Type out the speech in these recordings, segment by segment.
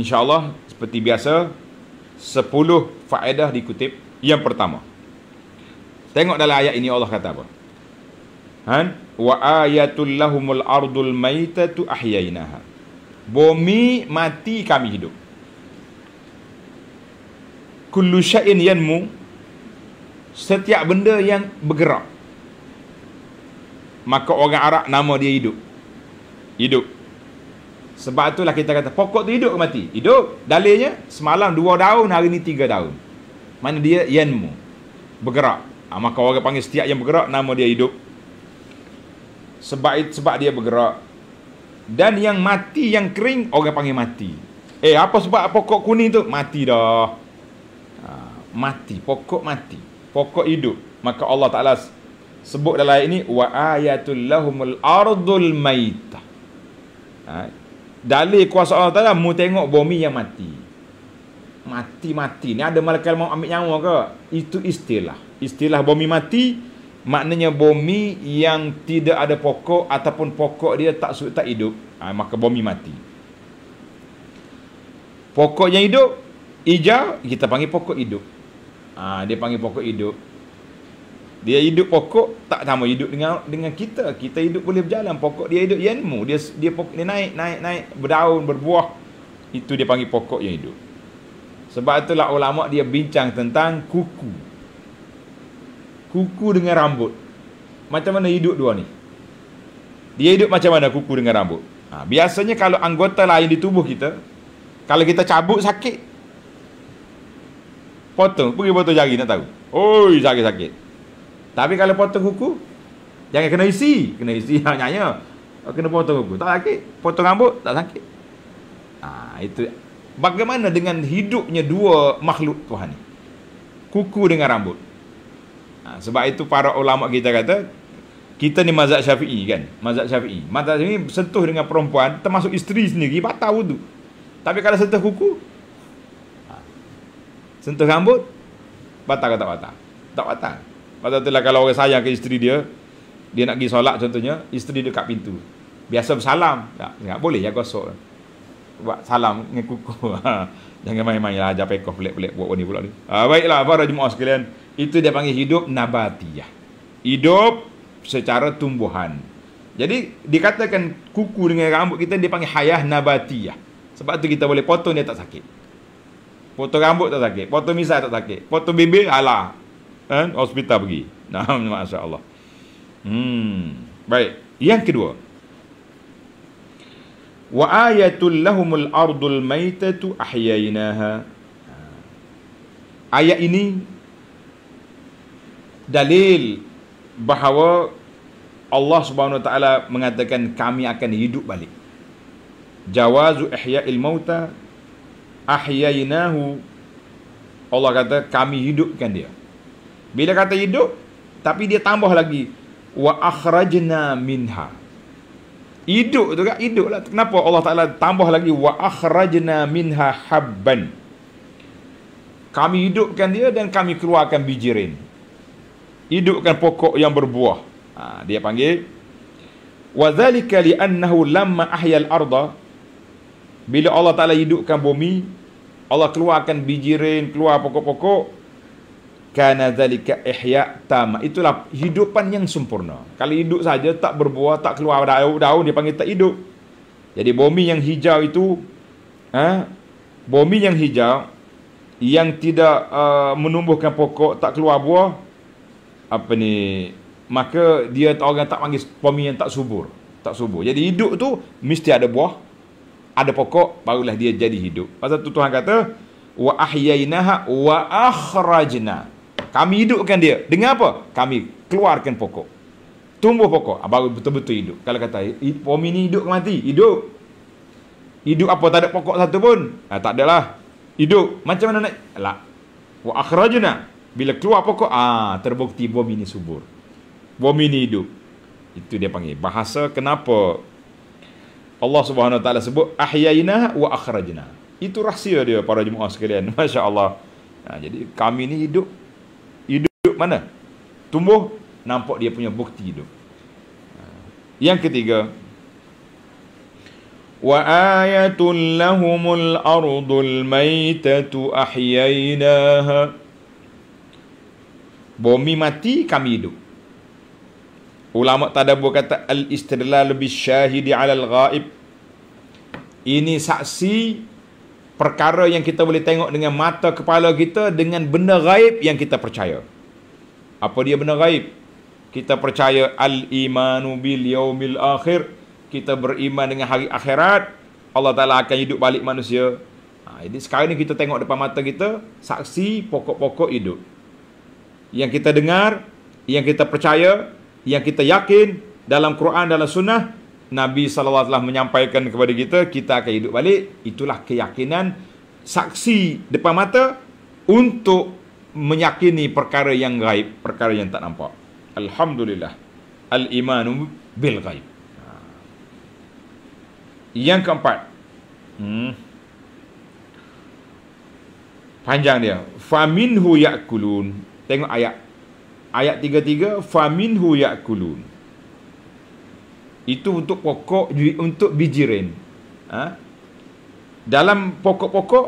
insyaAllah seperti biasa 10 faedah dikutip yang pertama tengok dalam ayat ini Allah kata apa Han? wa ayatul lahumul ardul maytatu ahyainaha bumi mati kami hidup kullu syai'in yanmu setiap benda yang bergerak maka orang Arab nama dia hidup hidup sebab itulah kita kata pokok tu hidup ke mati? Hidup. Dalilnya semalam dua daun, hari ni tiga daun. Mana dia yanmu. Bergerak. Ha, maka orang panggil setiap yang bergerak nama dia hidup. Sebab sebab dia bergerak. Dan yang mati yang kering orang panggil mati. Eh apa sebab pokok kuning tu? Mati dah. Ha, mati, pokok mati. Pokok hidup. Maka Allah Taala sebut dalam ayat ini wa ayatul lahumul ardul maitah. Ha, Dalil kuasa Allah Ta'ala Mu tengok bumi yang mati Mati-mati Ni ada malaikat mau ambil nyawa ke Itu istilah Istilah bumi mati Maknanya bumi yang tidak ada pokok Ataupun pokok dia tak suka tak hidup ha, Maka bumi mati Pokok yang hidup Hijau Kita panggil pokok hidup ha, Dia panggil pokok hidup dia hidup pokok tak sama hidup dengan dengan kita. Kita hidup boleh berjalan pokok dia hidup yanmu. Dia dia pokok dia naik naik naik berdaun berbuah. Itu dia panggil pokok yang hidup. Sebab itulah ulama dia bincang tentang kuku. Kuku dengan rambut. Macam mana hidup dua ni? Dia hidup macam mana kuku dengan rambut? Ha, biasanya kalau anggota lain di tubuh kita, kalau kita cabut sakit, potong, pergi potong jari nak tahu. Oi, sakit-sakit. Tapi kalau potong kuku Jangan kena isi Kena isi Nyanya oh, Kena potong kuku Tak sakit Potong rambut Tak sakit ha, Itu Bagaimana dengan hidupnya Dua makhluk Tuhan ni Kuku dengan rambut ha, Sebab itu Para ulama kita kata Kita ni mazhab syafi'i kan Mazhab syafi'i Mazhab syafi'i Sentuh dengan perempuan Termasuk isteri sendiri Batal wudhu Tapi kalau sentuh kuku ha, Sentuh rambut Batal ke tak batal Tak batal Pasal itulah kalau orang sayang ke isteri dia, dia nak pergi solat contohnya, isteri dia dekat pintu. Biasa bersalam. Tak, tak boleh, ya, sok. Lah. Buat salam dengan kuku. Ha, jangan main-main lah, ajar pekoh pelik-pelik buat wani pula ni. Ha, baiklah, para jemaah sekalian. Itu dia panggil hidup nabatiyah. Hidup secara tumbuhan. Jadi, dikatakan kuku dengan rambut kita, dia panggil hayah nabatiyah. Sebab tu kita boleh potong dia tak sakit. Potong rambut tak sakit. Potong misal tak sakit. Potong bibir, alah eh, hospital pergi. Nah, masya Allah. Hmm. Baik. Yang kedua. Wa ayatul lahumul ardul maytatu ahyainaha. Ha. Ayat ini dalil bahawa Allah Subhanahu wa taala mengatakan kami akan hidup balik. Jawazu ihya'il mauta ahyainahu. Allah kata kami hidupkan dia. Bila kata hidup, tapi dia tambah lagi wa akhrajna minha. Hidup tu kan hiduplah. Kenapa Allah Taala tambah lagi wa akhrajna minha habban? Kami hidupkan dia dan kami keluarkan bijirin. Hidupkan pokok yang berbuah. Ha, dia panggil wa dzalika li'annahu lamma ahya al-ardha bila Allah Taala hidupkan bumi Allah keluarkan bijirin, keluar pokok-pokok kana zalika ihya tam itulah hidupan yang sempurna kalau hidup saja tak berbuah tak keluar daun-daun dia panggil tak hidup jadi bumi yang hijau itu ha bumi yang hijau yang tidak uh, menumbuhkan pokok tak keluar buah apa ni maka dia orang tak panggil bumi yang tak subur tak subur jadi hidup tu mesti ada buah ada pokok barulah dia jadi hidup pasal tu Tuhan kata wa ahyainaha wa akhrajna kami hidupkan dia. Dengan apa? Kami keluarkan pokok. Tumbuh pokok. Ah, baru betul-betul hidup. Kalau kata, pomi ni hidup ke mati? Hidup. Hidup apa? Tak ada pokok satu pun. Ha, tak ada lah. Hidup. Macam mana nak? Alak. Wa akhrajuna. Bila keluar pokok, ah terbukti bom ini subur. bom ini hidup. Itu dia panggil. Bahasa kenapa Allah Subhanahu Wa Taala sebut ahyaina wa akhrajna. Itu rahsia dia para jemaah sekalian. Masya-Allah. Ha, jadi kami ini hidup hidup mana? Tumbuh, nampak dia punya bukti hidup. Ha. Yang ketiga, wa وآية لهم الأرض الميتة أحييناها Bumi mati, kami hidup. Ulama Tadabur kata, Al-Istidlal bisyahidi alal ghaib. Ini saksi perkara yang kita boleh tengok dengan mata kepala kita dengan benda gaib yang kita percaya. Apa dia benda gaib? Kita percaya al-imanu bil yaumil akhir. Kita beriman dengan hari akhirat. Allah Ta'ala akan hidup balik manusia. Ha, jadi sekarang ni kita tengok depan mata kita, saksi pokok-pokok hidup. Yang kita dengar, yang kita percaya, yang kita yakin dalam Quran, dalam sunnah, Nabi SAW telah menyampaikan kepada kita Kita akan hidup balik Itulah keyakinan Saksi depan mata Untuk Menyakini perkara yang gaib Perkara yang tak nampak Alhamdulillah Al-imanu bil gaib ha. Yang keempat hmm. Panjang dia Faminhu yakulun Tengok ayat Ayat tiga tiga. Faminhu yakulun itu untuk pokok untuk biji ren. Ha? Dalam pokok-pokok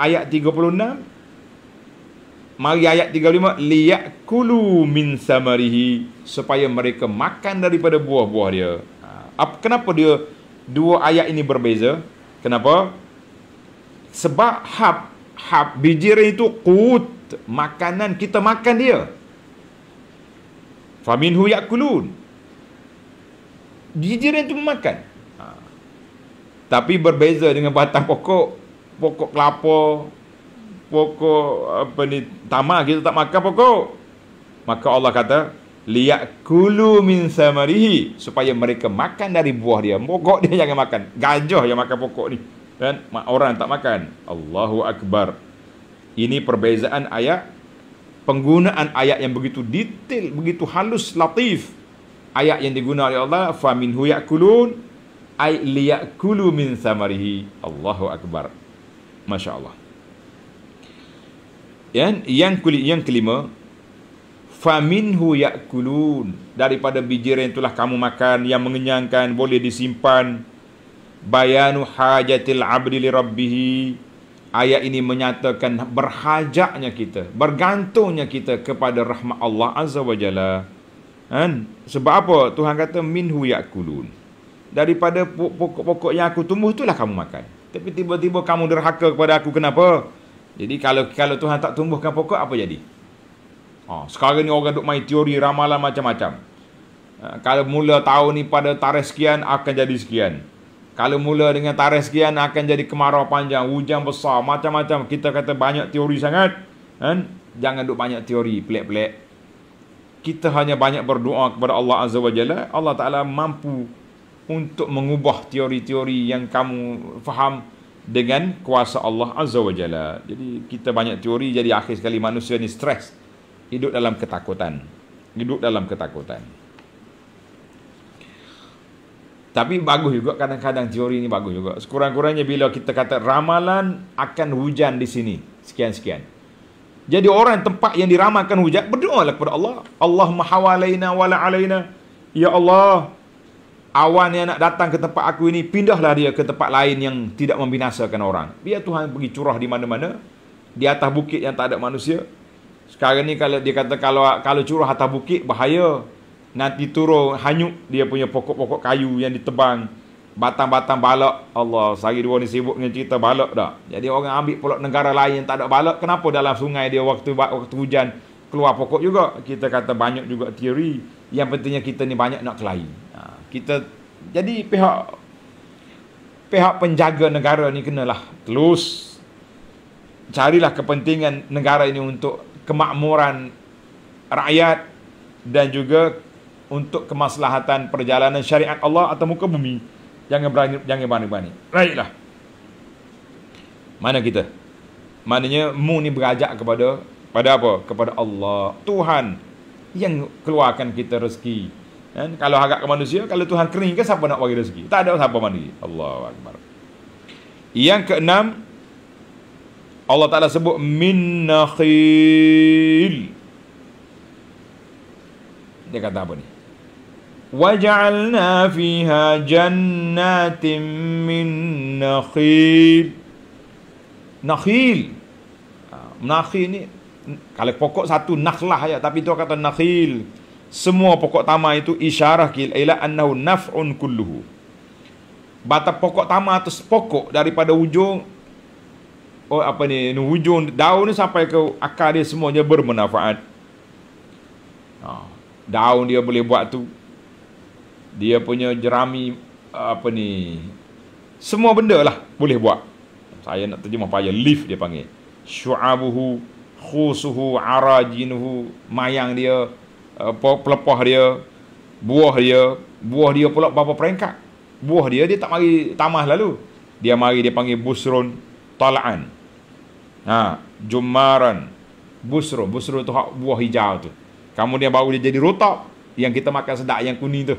ayat 36 mari ayat 35 liyakulu min samarihi supaya mereka makan daripada buah-buah dia. Ha. kenapa dia dua ayat ini berbeza? Kenapa? Sebab hab hab biji ren itu qut makanan kita makan dia. Faminhu yakulun jiran tu makan, ha. tapi berbeza dengan batang pokok pokok kelapa pokok apa ni tamak kita tak makan pokok maka Allah kata liyakulu min samarihi supaya mereka makan dari buah dia pokok dia jangan makan gajah yang makan pokok ni kan orang tak makan Allahu akbar ini perbezaan ayat penggunaan ayat yang begitu detail begitu halus latif ayat yang digunakan oleh Allah faminhu yakulun ay yakulu min samarihi Allahu akbar masyaallah yang yang kulit yang kelima faminhu yakulun daripada biji yang itulah kamu makan yang mengenyangkan boleh disimpan bayanu hajatil abdi li rabbih ayat ini menyatakan berhajaknya kita bergantungnya kita kepada rahmat Allah azza wajalla Kan? Sebab apa? Tuhan kata minhu yakulun. Daripada pokok-pokok yang aku tumbuh itulah kamu makan. Tapi tiba-tiba kamu derhaka kepada aku kenapa? Jadi kalau kalau Tuhan tak tumbuhkan pokok apa jadi? Oh, sekarang ni orang duk main teori ramalan macam-macam. Ha, kalau mula tahun ni pada tarikh sekian akan jadi sekian. Kalau mula dengan tarikh sekian akan jadi kemarau panjang, hujan besar, macam-macam. Kita kata banyak teori sangat. Kan? Jangan duk banyak teori pelik-pelik kita hanya banyak berdoa kepada Allah Azza wa Jalla, Allah Ta'ala mampu untuk mengubah teori-teori yang kamu faham dengan kuasa Allah Azza wa Jalla. Jadi kita banyak teori, jadi akhir sekali manusia ni stres. Hidup dalam ketakutan. Hidup dalam ketakutan. Tapi bagus juga kadang-kadang teori ini bagus juga. Sekurang-kurangnya bila kita kata ramalan akan hujan di sini. Sekian-sekian jadi orang tempat yang diramalkan hujan berdoalah kepada Allah Allah maha walaina, wala alaina ya Allah awan yang nak datang ke tempat aku ini pindahlah dia ke tempat lain yang tidak membinasakan orang biar Tuhan pergi curah di mana-mana di atas bukit yang tak ada manusia sekarang ni kalau dia kata kalau kalau curah atas bukit bahaya nanti turun hanyut dia punya pokok-pokok kayu yang ditebang batang-batang balak. Allah, sehari dua ni sibuk dengan cerita balak dah. Jadi orang ambil pulak negara lain yang tak ada balak. Kenapa dalam sungai dia waktu waktu hujan keluar pokok juga? Kita kata banyak juga teori. Yang pentingnya kita ni banyak nak kelahi. Ha, kita jadi pihak pihak penjaga negara ni kenalah terus carilah kepentingan negara ini untuk kemakmuran rakyat dan juga untuk kemaslahatan perjalanan syariat Allah atau muka bumi. Jangan berani jangan berani-berani. Baiklah. Mana kita? Maknanya mu ni berajak kepada pada apa? Kepada Allah, Tuhan yang keluarkan kita rezeki. Kan? Kalau harap ke manusia, kalau Tuhan kering ke siapa nak bagi rezeki? Tak ada siapa mandi. Allahu akbar. Yang keenam Allah Taala sebut min nakhil. Dia kata apa ni? وجعلنا فيها جنات من نخيل نخيل نخيل ni kalau pokok satu nakhlah ya tapi tu kata nakhil semua pokok tamar itu isyarah kil ila annahu naf'un kulluhu batang pokok tamar atau pokok daripada ujung oh apa ni ujung daun ni sampai ke akar dia semuanya bermanfaat ah, daun dia boleh buat tu dia punya jerami apa ni semua benda lah boleh buat saya nak terjemah payah leaf dia panggil syu'abuhu khusuhu arajinuhu mayang dia eh, pelepah dia buah dia buah dia pula berapa peringkat buah dia dia tak mari tamah lalu dia mari dia panggil busron, tala'an ha jumaran busron, busron tu buah hijau tu kemudian baru dia jadi rotab yang kita makan sedak yang kuning tu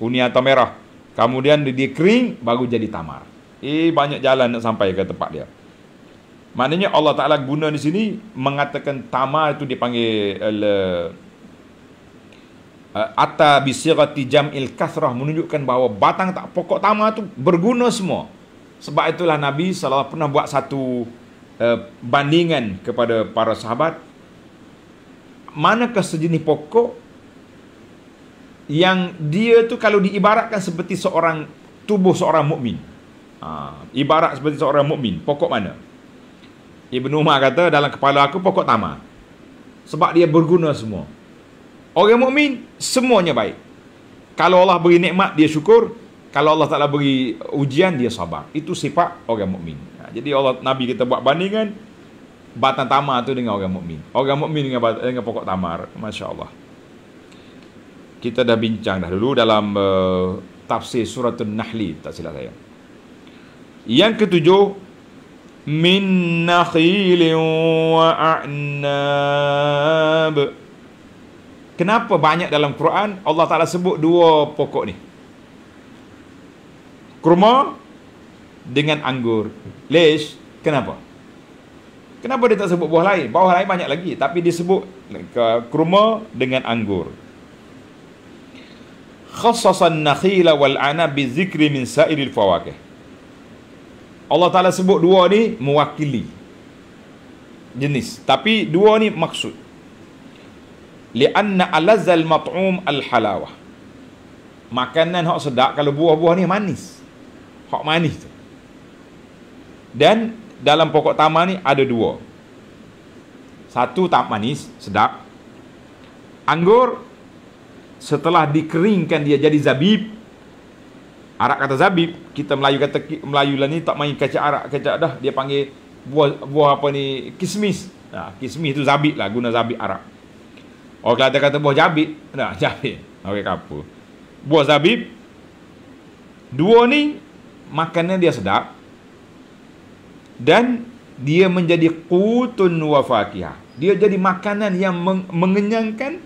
kuning atau merah. Kemudian di kering baru jadi tamar. Eh banyak jalan nak sampai ke tempat dia. Maknanya Allah Taala guna di sini mengatakan tamar itu dipanggil uh, atta bisirati jamil kasrah menunjukkan bahawa batang tak pokok tamar itu berguna semua. Sebab itulah Nabi SAW pernah buat satu uh, bandingan kepada para sahabat. Manakah sejenis pokok yang dia tu kalau diibaratkan seperti seorang tubuh seorang mukmin. Ha, ibarat seperti seorang mukmin, pokok mana? Ibnu Umar kata dalam kepala aku pokok tama. Sebab dia berguna semua. Orang mukmin semuanya baik. Kalau Allah beri nikmat dia syukur, kalau Allah Taala beri ujian dia sabar. Itu sifat orang mukmin. Ha, jadi Allah Nabi kita buat bandingan batang tamar tu dengan orang mukmin. Orang mukmin dengan dengan pokok tamar, masya-Allah kita dah bincang dah dulu dalam uh, tafsir surah An-Nahli tak silap saya. Yang ketujuh min nakhilin wa a'nab. Kenapa banyak dalam Quran Allah Taala sebut dua pokok ni? Kurma dengan anggur. Leish, kenapa? Kenapa dia tak sebut buah lain? Buah lain banyak lagi tapi disebut eh, kurma dengan anggur khassasan nakhila wal anab bizikri min sa'iril fawakih. Allah Taala sebut dua ni mewakili jenis tapi dua ni maksud li'anna alazzal mat'um al-halawah makanan hak sedap kalau buah-buah ni manis hak manis tu dan dalam pokok tamar ni ada dua satu tak manis sedap anggur setelah dikeringkan dia jadi zabib arak kata zabib kita Melayu kata Melayu lah ni tak main kacak arak kacak dah dia panggil buah buah apa ni kismis nah ha, kismis tu zabib lah guna zabib arak orang kata kata buah jabib nah ha, jabib okey kapur buah zabib dua ni makannya dia sedap dan dia menjadi qutun wa fakihah dia jadi makanan yang mengenyangkan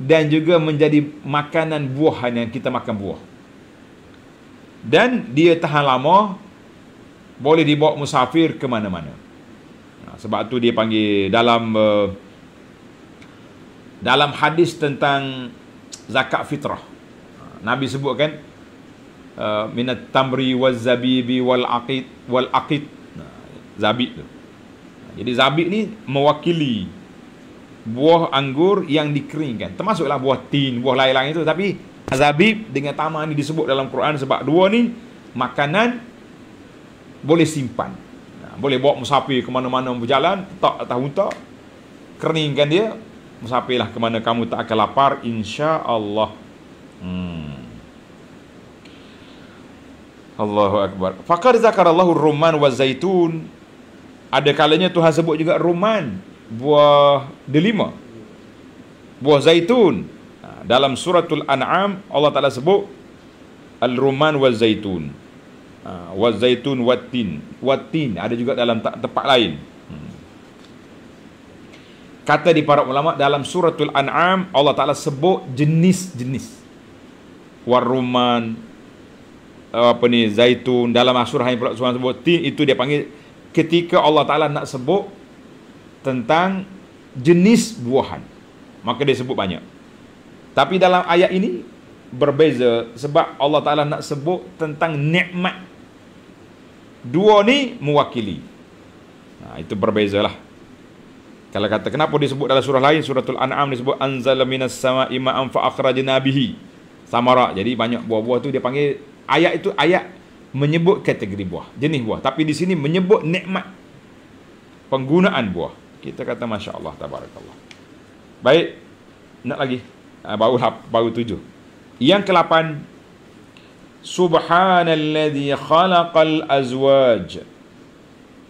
dan juga menjadi makanan buah yang kita makan buah. Dan dia tahan lama boleh dibawa musafir ke mana-mana. Ha, sebab tu dia panggil dalam uh, dalam hadis tentang zakat fitrah. Ha, Nabi sebutkan uh, minat tamri wal zabibi wal aqid wal aqid. Ha, zabib tu. Jadi zabib ni mewakili buah anggur yang dikeringkan. Termasuklah buah tin, buah lain-lain itu. Tapi Azabib dengan tamar ini disebut dalam Quran sebab dua ni makanan boleh simpan. boleh bawa musafir ke mana-mana berjalan, tak tahu tak. Keringkan dia, musafirlah ke mana kamu tak akan lapar insya-Allah. Hmm. Allahu akbar. Faqad zakarallahu ar-rumman wa zaitun ada kalanya Tuhan sebut juga Ruman buah delima buah zaitun ha, dalam suratul an'am Allah Taala sebut al-ruman wa zaitun ha, wa zaitun wa tin, wa tin ada juga dalam tempat lain hmm. kata di para ulama dalam suratul an'am Allah Taala sebut jenis-jenis waruman apa ni zaitun dalam asurah ini pula Tuhan sebut tin itu dia panggil ketika Allah Taala nak sebut tentang jenis buahan. Maka dia sebut banyak. Tapi dalam ayat ini berbeza sebab Allah Taala nak sebut tentang nikmat. Dua ni mewakili. Nah, itu berbezalah. Kalau kata kenapa dia sebut dalam surah lain, suratul An'am disebut anzal minas sama'i ma'an fa akhrajna bihi. Samara. Jadi banyak buah-buah tu dia panggil ayat itu ayat menyebut kategori buah, jenis buah. Tapi di sini menyebut nikmat penggunaan buah kita kata Masya Allah Tabarakallah Baik Nak lagi ah, Baru, baru tujuh Yang kelapan Subhanalladhi khalaqal azwaj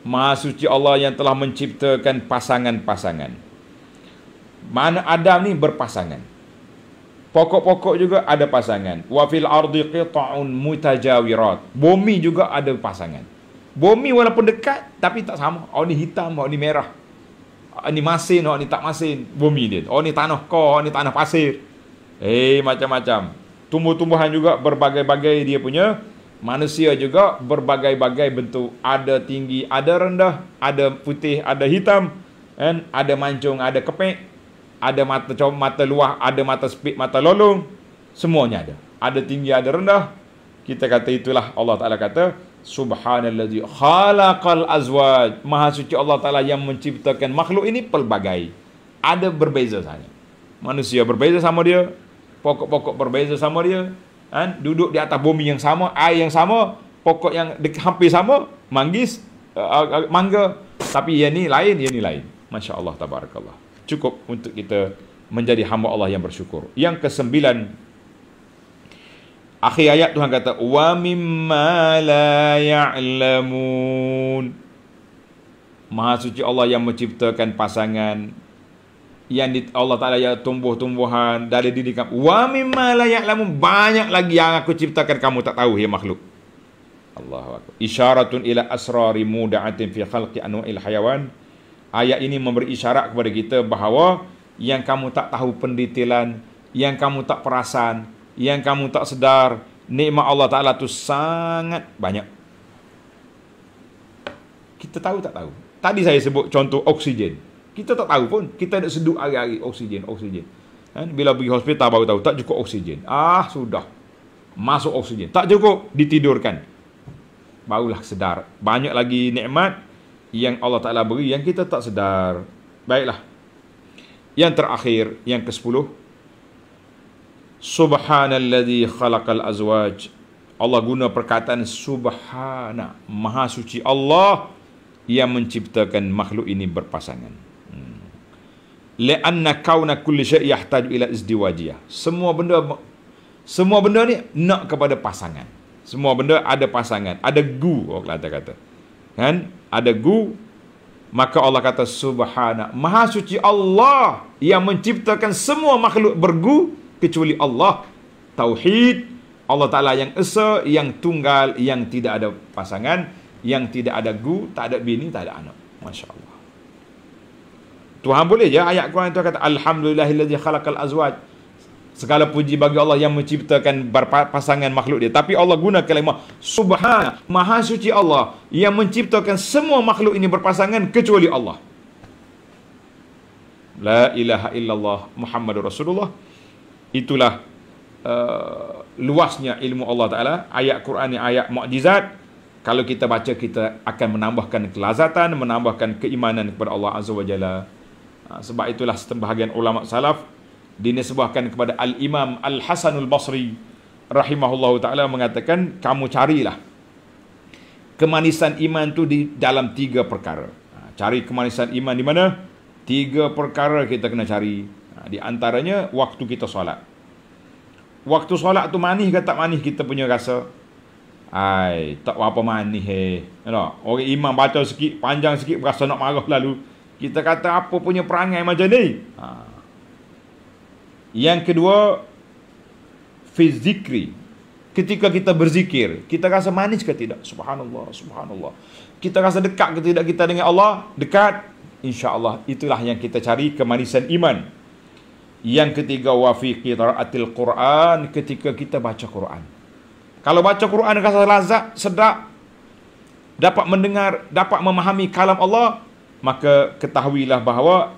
Maha suci Allah yang telah menciptakan pasangan-pasangan Mana Adam ni berpasangan Pokok-pokok juga ada pasangan Wa fil ardi qita'un mutajawirat Bumi juga ada pasangan Bumi walaupun dekat tapi tak sama Orang oh, ni hitam, orang oh, ni merah Orang ah, ni masin, orang oh, ni tak masin. Bumi dia. Orang oh, ni tanah kau, orang oh, ni tanah pasir. Eh, macam-macam. Tumbuh-tumbuhan juga berbagai-bagai dia punya. Manusia juga berbagai-bagai bentuk. Ada tinggi, ada rendah, ada putih, ada hitam. Kan? Ada mancung, ada kepek. Ada mata mata luah, ada mata sepit, mata lolong. Semuanya ada. Ada tinggi, ada rendah. Kita kata itulah Allah Ta'ala kata. Subhanalladzi khalaqal azwaj. Maha suci Allah Taala yang menciptakan makhluk ini pelbagai. Ada berbeza saja. Manusia berbeza sama dia. Pokok-pokok berbeza sama dia. Kan? Duduk di atas bumi yang sama, air yang sama, pokok yang hampir sama, manggis, uh, uh, mangga. Tapi yang ini lain, yang ini lain. Masya Allah, tabarakallah. Cukup untuk kita menjadi hamba Allah yang bersyukur. Yang kesembilan, Akhir ayat Tuhan kata wa mimma la ya'lamun. Maha suci Allah yang menciptakan pasangan yang di, Allah Taala ya tumbuh-tumbuhan dari diri kamu. Wa mimma la ya'lamun banyak lagi yang aku ciptakan kamu tak tahu ya makhluk. Allahu akbar. Isyaratun ila asrari muda'atin fi khalqi anwa'il hayawan. Ayat ini memberi isyarat kepada kita bahawa yang kamu tak tahu pendetailan, yang kamu tak perasan, yang kamu tak sedar nikmat Allah Taala tu sangat banyak. Kita tahu tak tahu. Tadi saya sebut contoh oksigen. Kita tak tahu pun kita nak seduh hari-hari oksigen, oksigen. Kan bila pergi hospital baru tahu tak cukup oksigen. Ah sudah. Masuk oksigen. Tak cukup ditidurkan. Barulah sedar. Banyak lagi nikmat yang Allah Taala beri yang kita tak sedar. Baiklah. Yang terakhir, yang ke-10, Subhanalladzi khalaqal azwaj. Allah guna perkataan subhana, maha suci Allah yang menciptakan makhluk ini berpasangan. Hmm. Lianna kauna kulli syai' yahtaju ila izdiwajiyah. Semua benda semua benda ni nak kepada pasangan. Semua benda ada pasangan, ada gu Allah kata, kata. Kan? Ada gu maka Allah kata subhana, maha suci Allah yang menciptakan semua makhluk bergu kecuali Allah tauhid Allah Taala yang esa yang tunggal yang tidak ada pasangan yang tidak ada gu tak ada bini tak ada anak masya-Allah Tuhan boleh je ayat Quran tu kata alhamdulillahillazi khalaqal azwaj segala puji bagi Allah yang menciptakan pasangan makhluk dia tapi Allah guna kalimah subhan maha suci Allah yang menciptakan semua makhluk ini berpasangan kecuali Allah La ilaha illallah Muhammadur Rasulullah itulah uh, luasnya ilmu Allah Ta'ala. Ayat Quran ni ayat mukjizat. Kalau kita baca, kita akan menambahkan kelazatan, menambahkan keimanan kepada Allah Azza wa Jalla. Ha, sebab itulah setembahagian ulama salaf dinisbahkan kepada Al-Imam al Hasan al Basri rahimahullahu ta'ala mengatakan, kamu carilah kemanisan iman tu di dalam tiga perkara. Ha, cari kemanisan iman di mana? Tiga perkara kita kena cari. Ha, di antaranya waktu kita solat. Waktu solat tu manis ke tak manis kita punya rasa? Ai, tak apa manis eh. Nampak? Orang imam baca sikit, panjang sikit berasa nak marah lalu. Kita kata apa punya perangai macam ni? Ha. Yang kedua, fizikri. Ketika kita berzikir, kita rasa manis ke tidak? Subhanallah, subhanallah. Kita rasa dekat ke tidak kita dengan Allah? Dekat, insya Allah itulah yang kita cari kemanisan iman. Yang ketiga wafi qiraatil Quran ketika kita baca Quran. Kalau baca Quran rasa lazat, sedap dapat mendengar, dapat memahami kalam Allah, maka ketahuilah bahawa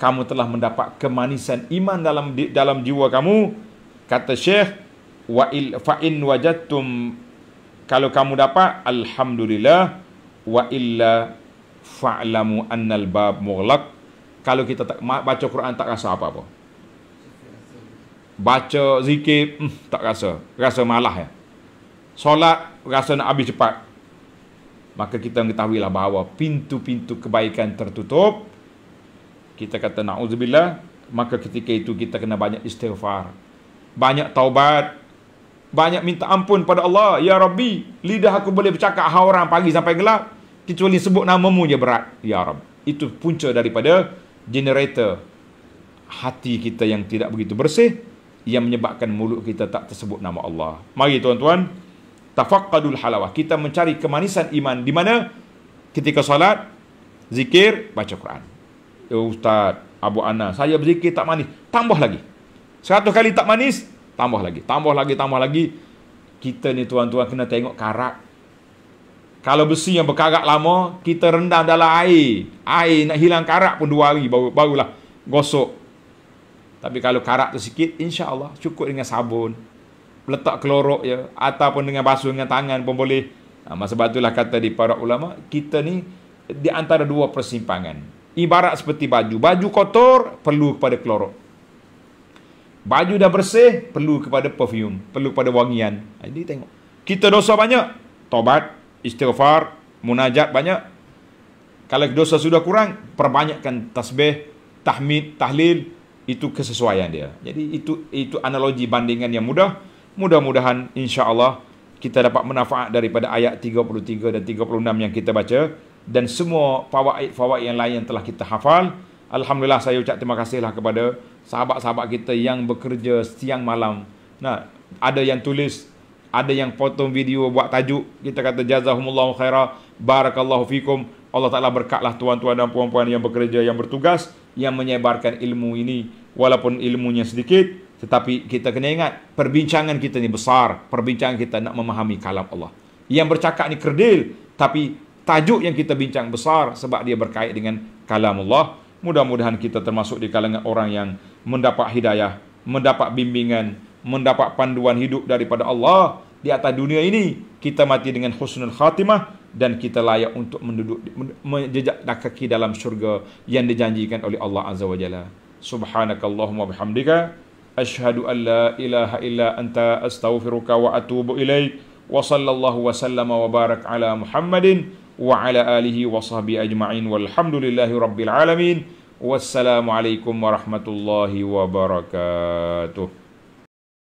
kamu telah mendapat kemanisan iman dalam dalam jiwa kamu kata syekh wa il fa in kalau kamu dapat alhamdulillah wa illa fa'lamu annal bab mughlaq kalau kita tak baca Quran tak rasa apa-apa Baca zikir hmm, Tak rasa Rasa malah ya Solat Rasa nak habis cepat Maka kita mengetahui lah bahawa Pintu-pintu kebaikan tertutup Kita kata na'udzubillah Maka ketika itu kita kena banyak istighfar Banyak taubat Banyak minta ampun pada Allah Ya Rabbi Lidah aku boleh bercakap Hal orang pagi sampai gelap Kecuali sebut namamu je berat Ya Rabb Itu punca daripada Generator Hati kita yang tidak begitu bersih yang menyebabkan mulut kita tak tersebut nama Allah. Mari tuan-tuan, tafaqqadul halawah. Kita mencari kemanisan iman di mana ketika salat, zikir, baca Quran. Ya Ustaz, Abu Ana, saya berzikir tak manis. Tambah lagi. Seratus kali tak manis, tambah lagi. Tambah lagi, tambah lagi. Kita ni tuan-tuan kena tengok karat. Kalau besi yang berkarat lama, kita rendam dalam air. Air nak hilang karat pun dua hari baru, barulah gosok tapi kalau karat tu sikit, insyaAllah cukup dengan sabun. Letak kelorok ya, Ataupun dengan basuh dengan tangan pun boleh. Ha, masa sebab itulah kata di para ulama, kita ni di antara dua persimpangan. Ibarat seperti baju. Baju kotor, perlu kepada kelorok. Baju dah bersih, perlu kepada perfume. Perlu kepada wangian. Jadi ha, tengok. Kita dosa banyak. Tobat, istighfar, munajat banyak. Kalau dosa sudah kurang, perbanyakkan tasbih, tahmid, tahlil, itu kesesuaian dia. Jadi itu itu analogi bandingan yang mudah. Mudah-mudahan insya-Allah kita dapat manfaat daripada ayat 33 dan 36 yang kita baca dan semua fawaid-fawaid yang lain yang telah kita hafal. Alhamdulillah saya ucap terima kasihlah kepada sahabat-sahabat kita yang bekerja siang malam. Nah, ada yang tulis, ada yang potong video buat tajuk. Kita kata jazakumullahu khairah, barakallahu fikum. Allah Taala berkatlah tuan-tuan dan puan-puan yang bekerja yang bertugas yang menyebarkan ilmu ini walaupun ilmunya sedikit tetapi kita kena ingat perbincangan kita ni besar perbincangan kita nak memahami kalam Allah yang bercakap ni kerdil tapi tajuk yang kita bincang besar sebab dia berkait dengan kalam Allah mudah-mudahan kita termasuk di kalangan orang yang mendapat hidayah mendapat bimbingan mendapat panduan hidup daripada Allah di atas dunia ini kita mati dengan husnul khatimah dan kita layak untuk menduduk menjejak kaki dalam syurga yang dijanjikan oleh Allah Azza wa Jalla. Subhanakallahumma bihamdika asyhadu an la ilaha illa anta astaghfiruka wa atubu ilaik wa sallallahu wa sallama wa barak ala Muhammadin wa ala alihi wa sahbihi ajma'in walhamdulillahi rabbil alamin wassalamu alaikum warahmatullahi wabarakatuh.